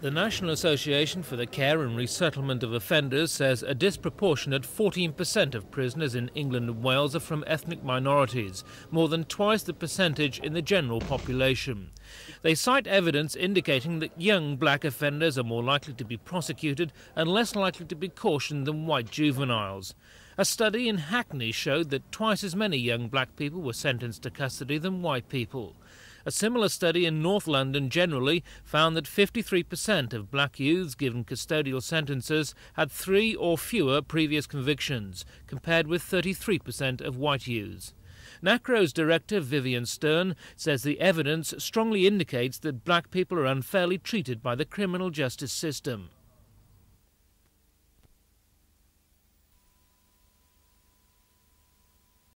The National Association for the Care and Resettlement of Offenders says a disproportionate 14% of prisoners in England and Wales are from ethnic minorities, more than twice the percentage in the general population. They cite evidence indicating that young black offenders are more likely to be prosecuted and less likely to be cautioned than white juveniles. A study in Hackney showed that twice as many young black people were sentenced to custody than white people. A similar study in North London generally found that 53% of black youths given custodial sentences had three or fewer previous convictions, compared with 33% of white youths. NACRO's director, Vivian Stern, says the evidence strongly indicates that black people are unfairly treated by the criminal justice system.